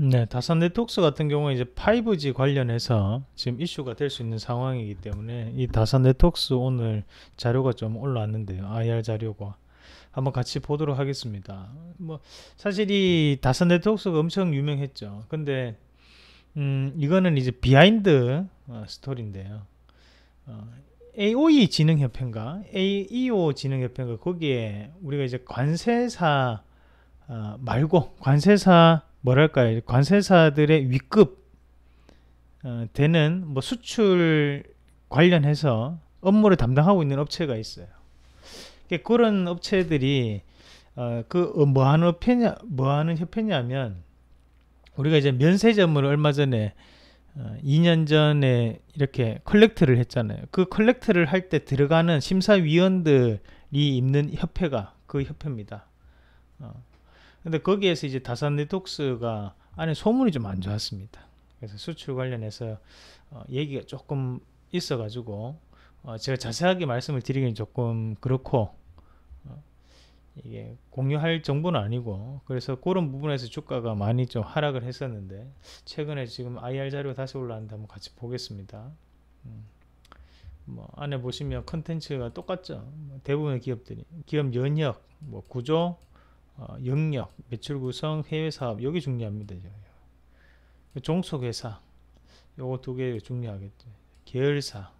네, 다산 네트웍스 같은 경우에 이제 5G 관련해서 지금 이슈가 될 수 있는 상황이기 때문에 이 다산 네트웍스 오늘 자료가 좀 올라왔는데요. IR 자료가 한번 같이 보도록 하겠습니다. 뭐 사실 이 다산 네트웍스가 엄청 유명했죠. 근데 음, 이거는 이제 비하인드 어, 스토리인데요. 어, AOE 진흥협회인가 AEO 진흥협회인가 거기에 우리가 이제 관세사 어, 말고 관세사 뭐랄까요 관세사들의 위급 어, 되는 뭐 수출 관련해서 업무를 담당하고 있는 업체가 있어요. 그런 업체들이 어, 그뭐 어, 하는 협회냐 뭐 하는 협회냐면 우리가 이제 면세점을 얼마 전에 2년 어, 전에 이렇게 컬렉트를 했잖아요. 그 컬렉트를 할 때 들어가는 심사위원들이 입는 협회가 그 협회입니다. 어, 근데 거기에서 이제 다산 리톡스가 안에 소문이 좀 안 좋았습니다. 그래서 수출 관련해서 어, 얘기가 조금 있어가지고 어, 제가 자세하게 말씀을 드리기는 조금 그렇고 어, 이게 공유할 정보는 아니고 그래서 그런 부분에서 주가가 많이 좀 하락을 했었는데 최근에 지금 IR 자료 다시 올라왔는데 한번 같이 보겠습니다. 음, 뭐 안에 보시면 컨텐츠가 똑같죠. 뭐 대부분의 기업들이 기업 연역, 뭐 구조, 어, 영역, 매출 구성, 해외 사업 여기 중요합니다. 종속 회사 요거 두 개 중요하겠죠. 계열사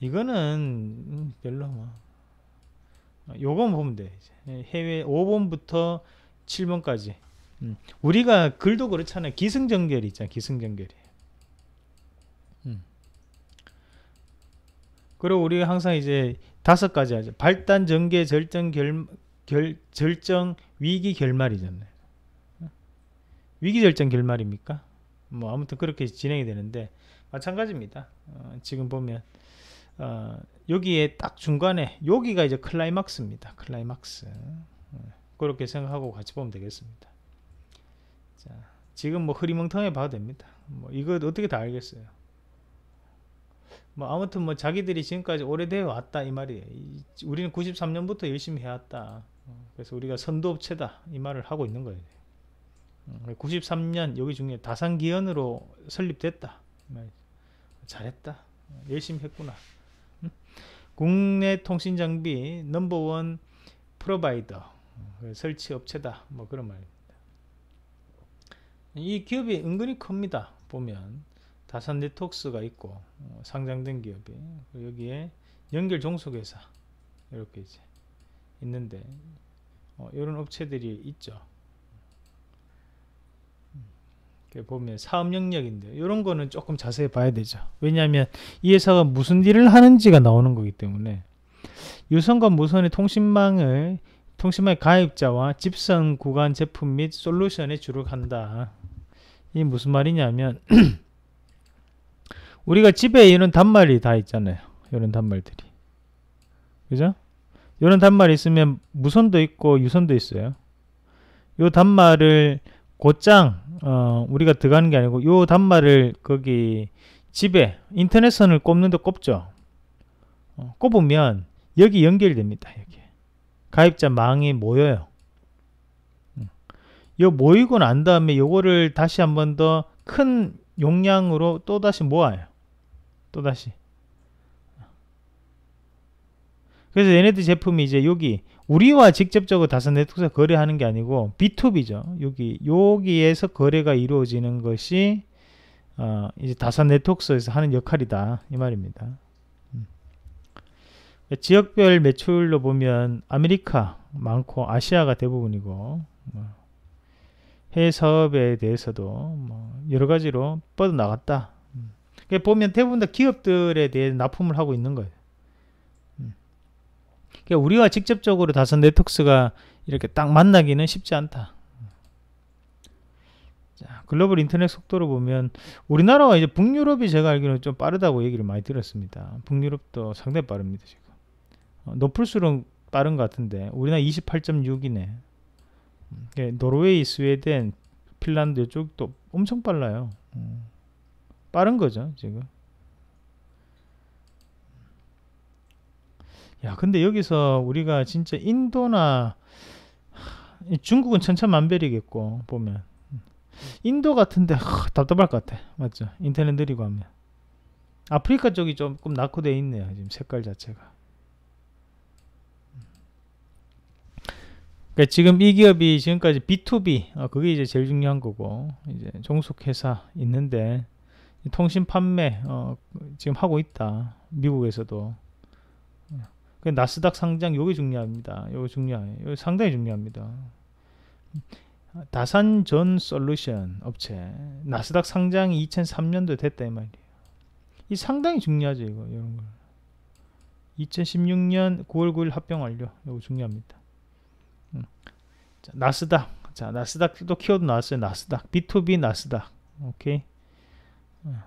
이거는 음, 별로 뭐 요건 보면 돼. 이제. 해외 5번부터 7번까지 음. 우리가 글도 그렇잖아요. 기승전결이 있잖아. 기승전결이. 음. 그리고 우리가 항상 이제 다섯 가지 하죠. 발단, 전개, 절정, 결, 결, 절정 위기 결말이잖아요. 위기 절정 결말입니까? 뭐 아무튼 그렇게 진행이 되는데 마찬가지입니다. 어, 지금 보면 어, 여기에 딱 중간에 여기가 이제 클라이막스입니다. 클라이막스 어, 그렇게 생각하고 같이 보면 되겠습니다. 자, 지금 뭐 흐리멍텅해 봐도 됩니다. 뭐 이거 어떻게 다 알겠어요? 뭐 아무튼 뭐 자기들이 지금까지 오래되어 왔다 이 말이에요. 우리는 93년부터 열심히 해왔다. 그래서 우리가 선도업체다 이 말을 하고 있는 거예요. 93년 음, 여기 중에 다산기현으로 설립됐다. 잘했다. 열심히 했구나. 음? 국내 통신 장비 넘버원 프로바이더 그 설치 업체다. 뭐 그런 말입니다. 이 기업이 은근히 큽니다. 보면 다산 네트웍스가 있고 어, 상장된 기업이 여기에 연결 종속회사 이렇게 이제 있는데 어, 이런 업체들이 있죠. 음, 보면 사업 영역인데 이런 거는 조금 자세히 봐야 되죠. 왜냐하면 이 회사가 무슨 일을 하는지가 나오는 거기 때문에 유선과 무선의 통신망을 통신망의 가입자와 집선 구간 제품 및 솔루션에 주력한다. 이 무슨 말이냐면 우리가 집에 이런 단말이 다 있잖아요. 이런 단말들이. 그죠? 이런 단말이 있으면 무선도 있고 유선도 있어요. 이 단말을 곧장 어, 우리가 들어가는 게 아니고 이 단말을 거기 집에 인터넷선을 꼽는데 꼽죠. 어, 꼽으면 여기 연결됩니다. 여기 가입자 망이 모여요. 이 음. 모이고 난 다음에 이거를 다시 한 번 더 큰 용량으로 또 다시 모아요. 또 다시. 그래서 얘네들 제품이 이제 여기 우리와 직접적으로 다섯 네트워크에서 거래하는 게 아니고 B2B죠. 여기 여기에서 거래가 이루어지는 것이 어, 이제 다섯 네트워크에서 하는 역할이다 이 말입니다. 음. 지역별 매출로 보면 아메리카 많고 아시아가 대부분이고 뭐, 해외 사업에 대해서도 뭐 여러 가지로 뻗어나갔다. 음. 그러니까 보면 대부분 다 기업들에 대해 납품을 하고 있는 거예요. 그러니까 우리와 직접적으로 다선 네트웍스가 이렇게 딱 만나기는 쉽지 않다. 자, 글로벌 인터넷 속도를 보면 우리나라와 이제 북유럽이 제가 알기로는 좀 빠르다고 얘기를 많이 들었습니다. 북유럽도 상당히 빠릅니다. 지금 어, 높을수록 빠른 것 같은데 우리나라 28.6이네. 음, 예, 노르웨이, 스웨덴, 핀란드 쪽도 엄청 빨라요. 음. 빠른 거죠 지금. 야, 근데 여기서 우리가 진짜 인도나 중국은 천차만별이겠고 보면 인도 같은데 하, 답답할 것 같아 맞죠 인터넷 느리고 하면 아프리카 쪽이 조금 낙후돼 있네요 지금 색깔 자체가 그러니까 지금 이 기업이 지금까지 B2B 어, 그게 이제 제일 중요한 거고 이제 종속회사 있는데 통신 판매 어, 지금 하고 있다 미국에서도 그 나스닥 상장 요게 중요합니다. 요게 중요해요. 요게 상당히 중요합니다. 다산 전 솔루션 업체 나스닥 상장이 2 0 0 3년도 됐다 이 말이에요. 이 상당히 중요하죠 이거 이런 걸. 2016년 9월 9일 합병 완료. 요거 중요합니다. 음. 자, 나스닥. 자, 나스닥 또 키워드 나왔어요. 나스닥. B2B 나스닥. 오케이. 어.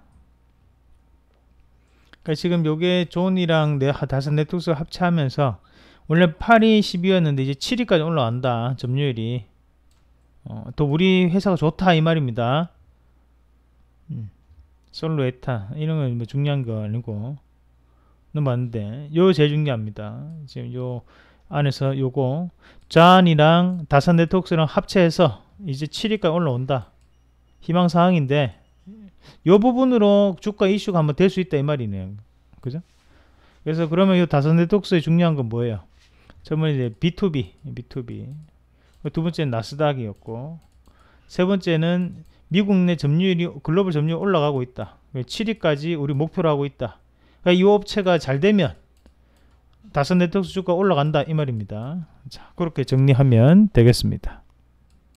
그러니까 지금 요게 존이랑 네, 다섯 네트릭스 합체하면서 원래 8위 10위였는데 이제 7위까지 올라간다 점유율이 어, 또 우리 회사가 좋다 이 말입니다 음, 솔로 에타 이런 건 뭐 중요한 거 아니고 너무 왔는데요 제일 중요합니다 지금 요 안에서 요거 잔이랑 다산 네트웍스랑 합체해서 이제 7위까지 올라온다 희망사항인데 요 부분으로 주가 이슈가 한번 될 수 있다 이 말이네요. 그죠? 그래서 그러면 이 다선 네트워크의 중요한 건 뭐예요? 저번에 이제 B2B, B2B. 두 번째는 나스닥이었고 세 번째는 미국 내 점유율이 글로벌 점유율 올라가고 있다. 7위까지 우리 목표로 하고 있다. 그러니까 이 업체가 잘 되면 다선 네트워크 주가 올라간다 이 말입니다. 자, 그렇게 정리하면 되겠습니다.